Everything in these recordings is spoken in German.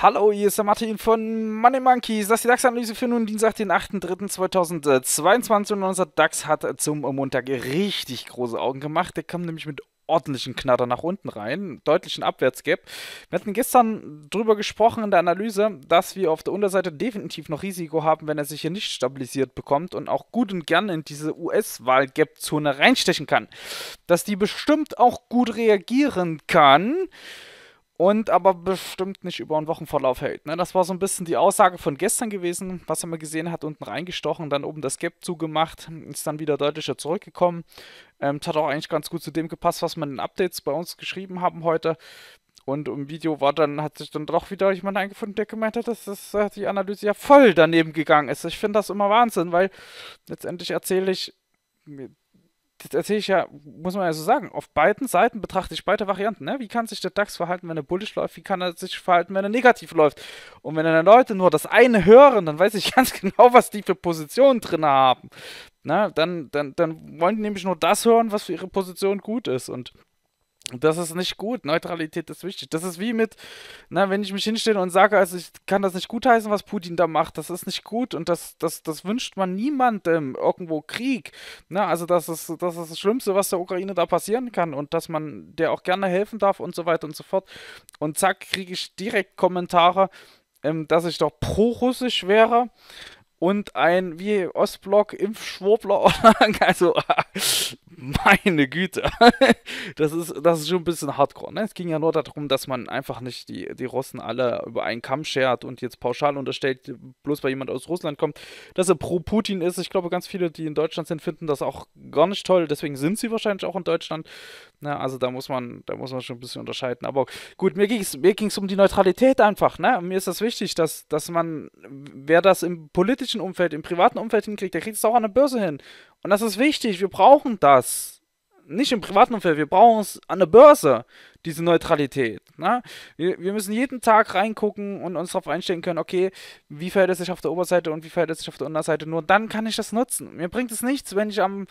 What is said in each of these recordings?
Hallo, hier ist der Martin von Money Monkeys. Das ist die DAX-Analyse für nun Dienstag, den 8.3.2022. Und unser DAX hat zum Montag richtig große Augen gemacht. Der kam nämlich mit ordentlichen Knatter nach unten rein, deutlichen Abwärtsgap. Wir hatten gestern drüber gesprochen in der Analyse, dass wir auf der Unterseite definitiv noch Risiko haben, wenn er sich hier nicht stabilisiert bekommt und auch gut und gern in diese US-Wahl-Gap-Zone reinstechen kann. Dass die bestimmt auch gut reagieren kann und aber bestimmt nicht über einen Wochenverlauf hält. Ne? Das war so ein bisschen die Aussage von gestern gewesen, was er mal gesehen hat, unten reingestochen, dann oben das Gap zugemacht, ist dann wieder deutlicher zurückgekommen. Ähm, hat auch eigentlich ganz gut zu dem gepasst, was man in Updates bei uns geschrieben haben heute. Und im Video war dann, hat sich dann doch wieder jemand eingefunden, der gemeint hat, dass das, äh, die Analyse ja voll daneben gegangen ist. Ich finde das immer Wahnsinn, weil letztendlich erzähle ich mir das ist ja, muss man ja so sagen, auf beiden Seiten betrachte ich beide Varianten. Ne? Wie kann sich der DAX verhalten, wenn er bullisch läuft? Wie kann er sich verhalten, wenn er negativ läuft? Und wenn dann Leute nur das eine hören, dann weiß ich ganz genau, was die für Positionen drin haben. Ne? Dann, dann, dann wollen die nämlich nur das hören, was für ihre Position gut ist. Und das ist nicht gut. Neutralität ist wichtig. Das ist wie mit, na, wenn ich mich hinstelle und sage, also ich kann das nicht gutheißen, was Putin da macht. Das ist nicht gut und das, das, das wünscht man niemandem. Irgendwo Krieg. Na, also das ist, das ist das Schlimmste, was der Ukraine da passieren kann und dass man der auch gerne helfen darf und so weiter und so fort. Und zack, kriege ich direkt Kommentare, ähm, dass ich doch pro-russisch wäre und ein wie Ostblock Impfschwurbler also meine Güte. Das ist das ist schon ein bisschen hardcore, ne? Es ging ja nur darum, dass man einfach nicht die die Russen alle über einen Kamm schert und jetzt pauschal unterstellt, bloß weil jemand aus Russland kommt, dass er pro Putin ist. Ich glaube, ganz viele, die in Deutschland sind, finden das auch gar nicht toll, deswegen sind sie wahrscheinlich auch in Deutschland. Ne? Also da muss man, da muss man schon ein bisschen unterscheiden. Aber gut, mir ging es mir ging's um die Neutralität einfach. Ne? Mir ist das wichtig, dass, dass man, wer das im politischen Umfeld, im privaten Umfeld hinkriegt, der kriegt es auch an der Börse hin. Und das ist wichtig, wir brauchen das. Nicht im privaten Umfeld, wir brauchen es an der Börse, diese Neutralität. Ne? Wir, wir müssen jeden Tag reingucken und uns darauf einstellen können, okay, wie verhält es sich auf der Oberseite und wie verhält es sich auf der Unterseite. Nur dann kann ich das nutzen. Mir bringt es nichts, wenn ich am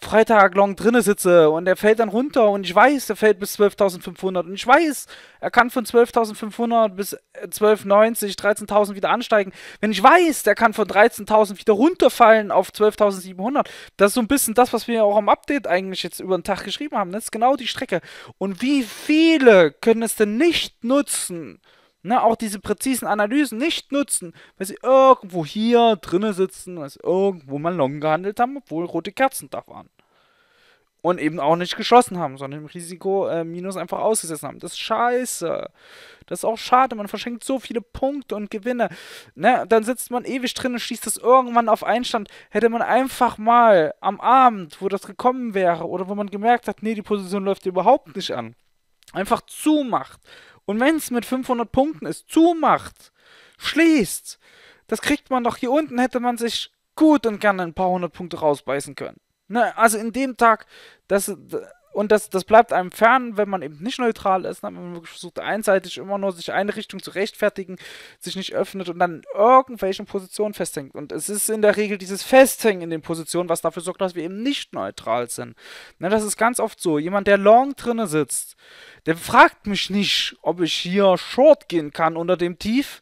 Freitag long drinne sitze und der fällt dann runter und ich weiß, der fällt bis 12.500 und ich weiß, er kann von 12.500 bis 12.90, äh, 13.000 wieder ansteigen. Wenn ich weiß, der kann von 13.000 wieder runterfallen auf 12.700, das ist so ein bisschen das, was wir auch am Update eigentlich jetzt über den Tag geschrieben haben. Das ist genau die Strecke. Und wie viele können es denn nicht nutzen, ne, auch diese präzisen Analysen nicht nutzen, weil sie irgendwo hier drinnen sitzen, weil sie irgendwo mal long gehandelt haben, obwohl rote Kerzen da waren. Und eben auch nicht geschlossen haben, sondern im Risiko äh, Minus einfach ausgesessen haben. Das ist scheiße. Das ist auch schade. Man verschenkt so viele Punkte und Gewinne. Ne? Dann sitzt man ewig drin und schießt das irgendwann auf Einstand. Hätte man einfach mal am Abend, wo das gekommen wäre, oder wo man gemerkt hat, nee, die Position läuft überhaupt nicht an, einfach zumacht und wenn es mit 500 Punkten ist, zumacht, schließt, das kriegt man doch hier unten, hätte man sich gut und gerne ein paar hundert Punkte rausbeißen können. Ne, also in dem Tag, das, und das, das bleibt einem fern, wenn man eben nicht neutral ist, ne? wenn man versucht, einseitig immer nur sich eine Richtung zu rechtfertigen, sich nicht öffnet und dann in irgendwelchen Positionen festhängt. Und es ist in der Regel dieses Festhängen in den Positionen, was dafür sorgt, dass wir eben nicht neutral sind. Ne? Das ist ganz oft so. Jemand, der long drinne sitzt, der fragt mich nicht, ob ich hier short gehen kann unter dem Tief,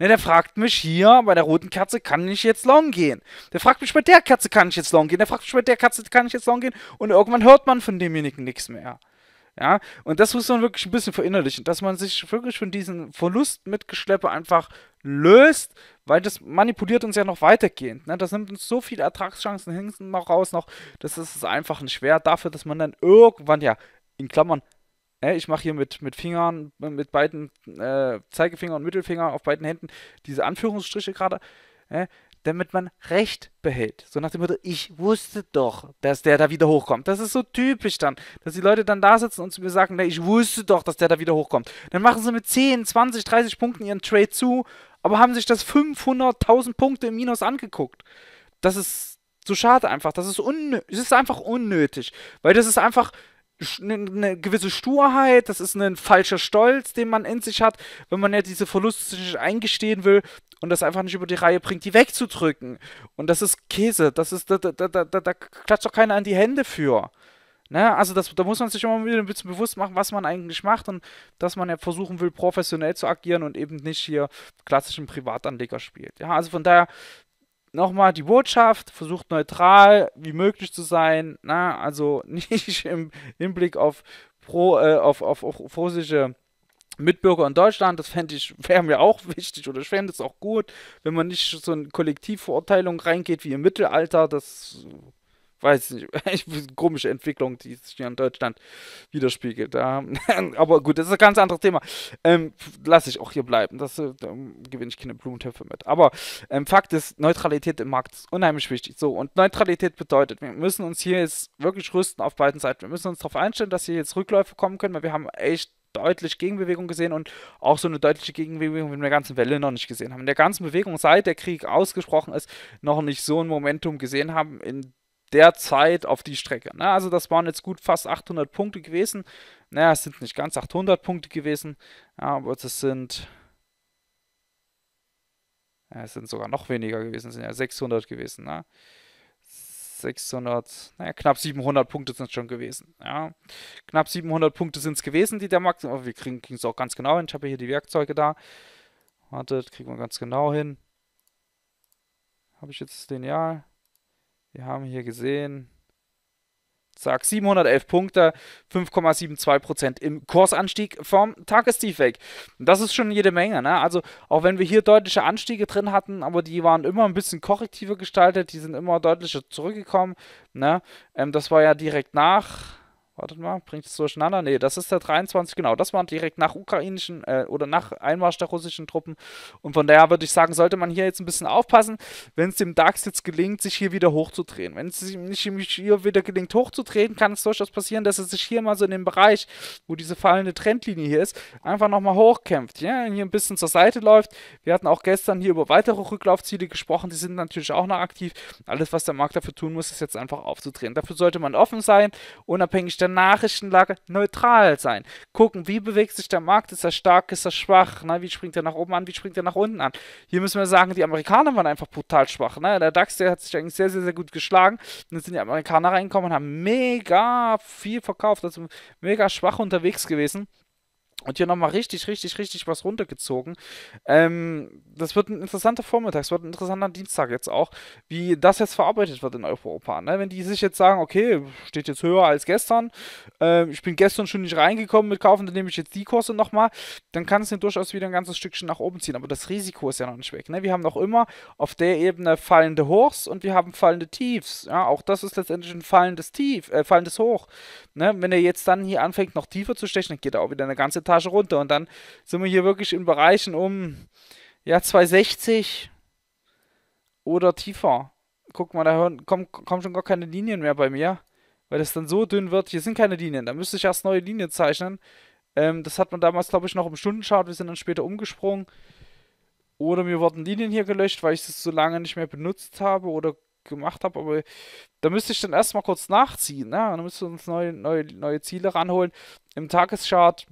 Ne, der fragt mich hier, bei der roten Katze kann ich jetzt long gehen. Der fragt mich, bei der Katze kann ich jetzt long gehen. Der fragt mich, bei der Katze kann ich jetzt long gehen. Und irgendwann hört man von demjenigen nichts mehr. Ja, und das muss man wirklich ein bisschen verinnerlichen, dass man sich wirklich von diesem Verlust mit Geschleppe einfach löst, weil das manipuliert uns ja noch weitergehend. Ne? Das nimmt uns so viele Ertragschancen hinten noch raus, noch, das ist es einfach nicht schwer dafür, dass man dann irgendwann ja in Klammern äh, ich mache hier mit, mit Fingern, mit beiden äh, Zeigefinger und Mittelfinger auf beiden Händen diese Anführungsstriche gerade, äh, damit man Recht behält. So nach dem Motto, ich wusste doch, dass der da wieder hochkommt. Das ist so typisch dann, dass die Leute dann da sitzen und zu mir sagen, na, ich wusste doch, dass der da wieder hochkommt. Dann machen sie mit 10, 20, 30 Punkten ihren Trade zu, aber haben sich das 500.000 Punkte im Minus angeguckt. Das ist so schade einfach. Das ist, unnö das ist einfach unnötig, weil das ist einfach eine ne gewisse Sturheit, das ist ein falscher Stolz, den man in sich hat, wenn man ja diese Verluste nicht eingestehen will und das einfach nicht über die Reihe bringt, die wegzudrücken. Und das ist Käse, das ist, da, da, da, da klatscht doch keiner an die Hände für. Ne? Also das, da muss man sich immer wieder ein bisschen bewusst machen, was man eigentlich macht und dass man ja versuchen will, professionell zu agieren und eben nicht hier klassischen Privatanleger spielt. Ja, also von daher nochmal die Botschaft, versucht neutral wie möglich zu sein, na, also nicht im Hinblick auf, pro, äh, auf, auf, auf russische Mitbürger in Deutschland, das fände ich, wäre mir auch wichtig oder ich fände es auch gut, wenn man nicht so in Kollektivverurteilung reingeht wie im Mittelalter, das weiß nicht, komische Entwicklung, die sich hier in Deutschland widerspiegelt. Ja. Aber gut, das ist ein ganz anderes Thema. Ähm, Lasse ich auch hier bleiben. Das äh, gewinne ich keine Blumentöpfe mit. Aber ähm, Fakt ist, Neutralität im Markt ist unheimlich wichtig. So, und Neutralität bedeutet, wir müssen uns hier jetzt wirklich rüsten auf beiden Seiten. Wir müssen uns darauf einstellen, dass hier jetzt Rückläufe kommen können, weil wir haben echt deutlich Gegenbewegung gesehen und auch so eine deutliche Gegenbewegung wir in der ganzen Welle noch nicht gesehen haben. In der ganzen Bewegung, seit der Krieg ausgesprochen ist, noch nicht so ein Momentum gesehen haben in der Zeit auf die Strecke. Na, ne? also das waren jetzt gut fast 800 Punkte gewesen. Naja, es sind nicht ganz 800 Punkte gewesen, ja, aber es sind, ja, es sind sogar noch weniger gewesen, es sind ja 600 gewesen. Ne? 600, naja, knapp 700 Punkte sind es schon gewesen. Ja. Knapp 700 Punkte sind es gewesen, die der Max. Oh, wir kriegen es auch ganz genau hin. Ich habe hier die Werkzeuge da. Wartet, kriegen wir ganz genau hin. Habe ich jetzt das Lineal? Wir haben hier gesehen, zack, 711 Punkte, 5,72% im Kursanstieg vom Tagestiefweg. Das ist schon jede Menge, ne? Also, auch wenn wir hier deutliche Anstiege drin hatten, aber die waren immer ein bisschen korrektiver gestaltet, die sind immer deutlicher zurückgekommen, ne? Ähm, das war ja direkt nach Wartet mal, bringt es durcheinander? Nee, das ist der 23, genau. Das war direkt nach ukrainischen äh, oder nach Einmarsch der russischen Truppen. Und von daher würde ich sagen, sollte man hier jetzt ein bisschen aufpassen, wenn es dem DAX jetzt gelingt, sich hier wieder hochzudrehen. Wenn es ihm nicht hier wieder gelingt, hochzudrehen, kann es durchaus passieren, dass er sich hier mal so in dem Bereich, wo diese fallende Trendlinie hier ist, einfach nochmal hochkämpft. Ja, hier ein bisschen zur Seite läuft. Wir hatten auch gestern hier über weitere Rücklaufziele gesprochen. Die sind natürlich auch noch aktiv. Alles, was der Markt dafür tun muss, ist jetzt einfach aufzudrehen. Dafür sollte man offen sein, unabhängig der der Nachrichtenlage neutral sein. Gucken, wie bewegt sich der Markt? Ist er stark? Ist er schwach? Ne? Wie springt er nach oben an? Wie springt er nach unten an? Hier müssen wir sagen, die Amerikaner waren einfach brutal schwach. Ne? Der DAX, der hat sich eigentlich sehr, sehr, sehr gut geschlagen. Und dann sind die Amerikaner reingekommen und haben mega viel verkauft. Also mega schwach unterwegs gewesen und hier nochmal richtig, richtig, richtig was runtergezogen. Ähm, das wird ein interessanter Vormittag, es wird ein interessanter Dienstag jetzt auch, wie das jetzt verarbeitet wird in Europa. Ne? Wenn die sich jetzt sagen, okay, steht jetzt höher als gestern, äh, ich bin gestern schon nicht reingekommen mit kaufen, dann nehme ich jetzt die Kurse nochmal, dann kann es ja durchaus wieder ein ganzes Stückchen nach oben ziehen. Aber das Risiko ist ja noch nicht weg. Ne? Wir haben noch immer auf der Ebene fallende Hochs und wir haben fallende Tiefs. Ja? Auch das ist letztendlich ein fallendes Tief, äh, fallendes Hoch. Ne? Wenn er jetzt dann hier anfängt, noch tiefer zu stechen, dann geht er auch wieder eine ganze Etage runter. Und dann sind wir hier wirklich in Bereichen um ja, 260 oder tiefer. Guck mal, da kommen, kommen schon gar keine Linien mehr bei mir, weil das dann so dünn wird. Hier sind keine Linien, da müsste ich erst neue Linien zeichnen. Ähm, das hat man damals, glaube ich, noch im Stundenchart. Wir sind dann später umgesprungen. Oder mir wurden Linien hier gelöscht, weil ich es so lange nicht mehr benutzt habe oder gemacht habe. Aber da müsste ich dann erstmal kurz nachziehen. Ne? Dann müsste uns neue, neue, neue Ziele ranholen. Im Tagesschart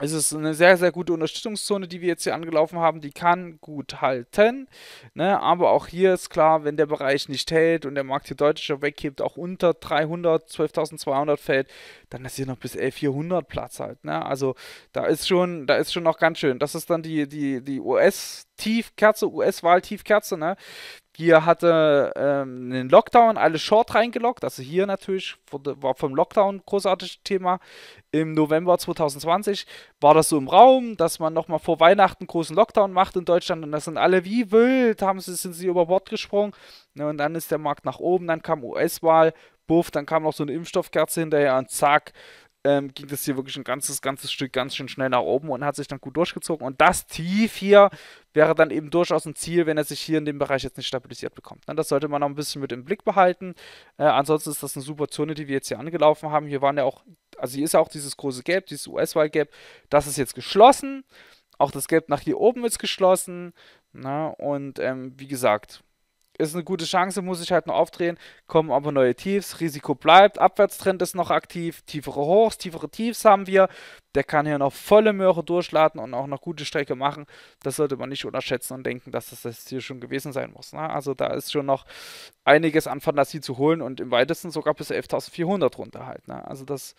es ist eine sehr, sehr gute Unterstützungszone, die wir jetzt hier angelaufen haben. Die kann gut halten. Ne? Aber auch hier ist klar, wenn der Bereich nicht hält und der Markt hier deutlicher weghebt, auch unter 300, 12.200 fällt, dann ist hier noch bis 11.400 Platz halt. Ne? Also da ist schon, da ist schon noch ganz schön. Das ist dann die, die, die US-Tiefkerze, US-Wahl-Tiefkerze. Ne? Hier hatte ähm, einen Lockdown, alle Short reingeloggt. Also hier natürlich wurde, war vom Lockdown großartiges Thema. Im November 2020 war das so im Raum, dass man nochmal vor Weihnachten großen Lockdown macht in Deutschland und das sind alle wie wild, haben sie, sind sie über Bord gesprungen. Ne, und dann ist der Markt nach oben, dann kam US-Wahl, buff, dann kam noch so eine Impfstoffkerze hinterher und zack, ähm, ging das hier wirklich ein ganzes, ganzes Stück ganz schön schnell nach oben und hat sich dann gut durchgezogen. Und das Tief hier wäre dann eben durchaus ein Ziel, wenn er sich hier in dem Bereich jetzt nicht stabilisiert bekommt. Ne, das sollte man noch ein bisschen mit im Blick behalten. Äh, ansonsten ist das eine super Zone, die wir jetzt hier angelaufen haben. Hier waren ja auch, also hier ist ja auch dieses große Gap, dieses US-Wahl-Gap. Das ist jetzt geschlossen. Auch das Gap nach hier oben ist geschlossen. Na, ne, und ähm, wie gesagt, ist eine gute Chance, muss ich halt nur aufdrehen, kommen aber neue Tiefs, Risiko bleibt, Abwärtstrend ist noch aktiv, tiefere Hochs, tiefere Tiefs haben wir, der kann hier noch volle Möhre durchladen und auch noch gute Strecke machen, das sollte man nicht unterschätzen und denken, dass das, das hier schon gewesen sein muss. Ne? Also da ist schon noch einiges an Fantasie zu holen und im weitesten sogar bis 11.400 runter halt. Ne? Also das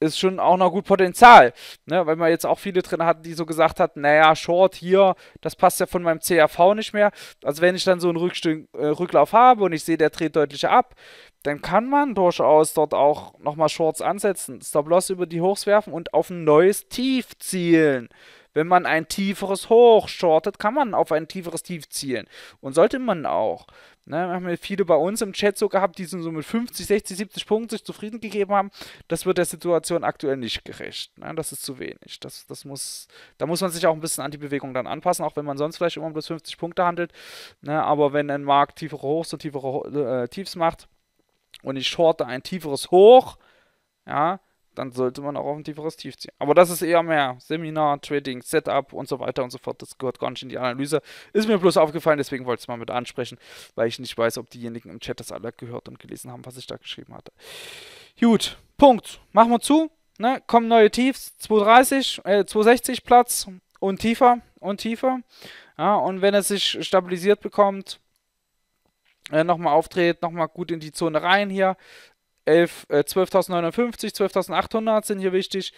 ist schon auch noch gut Potenzial. Ne? Weil man jetzt auch viele drin hatten, die so gesagt hatten, naja, Short hier, das passt ja von meinem CAV nicht mehr. Also wenn ich dann so einen Rückstück, äh, Rücklauf habe und ich sehe, der dreht deutlich ab, dann kann man durchaus dort auch nochmal Shorts ansetzen, Stop-Loss über die Hochs werfen und auf ein neues Tief zielen. Wenn man ein tieferes Hoch shortet, kann man auf ein tieferes Tief zielen. Und sollte man auch. Ne, haben wir viele bei uns im Chat so gehabt, die sind so mit 50, 60, 70 Punkten sich zufrieden gegeben haben. Das wird der Situation aktuell nicht gerecht. Ne, das ist zu wenig. Das, das muss, da muss man sich auch ein bisschen an die Bewegung dann anpassen, auch wenn man sonst vielleicht immer bloß 50 Punkte handelt. Ne, aber wenn ein Markt tiefere Hochs und tiefere äh, Tiefs macht und ich shorte ein tieferes Hoch, ja, dann sollte man auch auf ein tieferes Tief ziehen. Aber das ist eher mehr Seminar, Trading, Setup und so weiter und so fort. Das gehört gar nicht in die Analyse. Ist mir bloß aufgefallen, deswegen wollte ich es mal mit ansprechen, weil ich nicht weiß, ob diejenigen im Chat das alle gehört und gelesen haben, was ich da geschrieben hatte. Gut, Punkt. Machen wir zu. Ne? Kommen neue Tiefs, 230, äh, 260 Platz und tiefer und tiefer. Ja, und wenn es sich stabilisiert bekommt, äh, nochmal aufdreht, nochmal gut in die Zone rein hier äh, 12.950, 12.800 sind hier wichtig.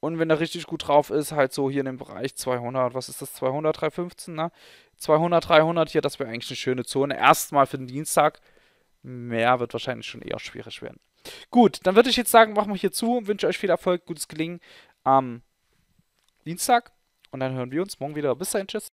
Und wenn er richtig gut drauf ist, halt so hier in dem Bereich 200, was ist das, 200, 315, ne? 200, 300 hier, das wäre eigentlich eine schöne Zone. Erstmal für den Dienstag. Mehr wird wahrscheinlich schon eher schwierig werden. Gut, dann würde ich jetzt sagen, machen wir hier zu. und Wünsche euch viel Erfolg, gutes Gelingen am Dienstag. Und dann hören wir uns morgen wieder. Bis dahin, tschüss.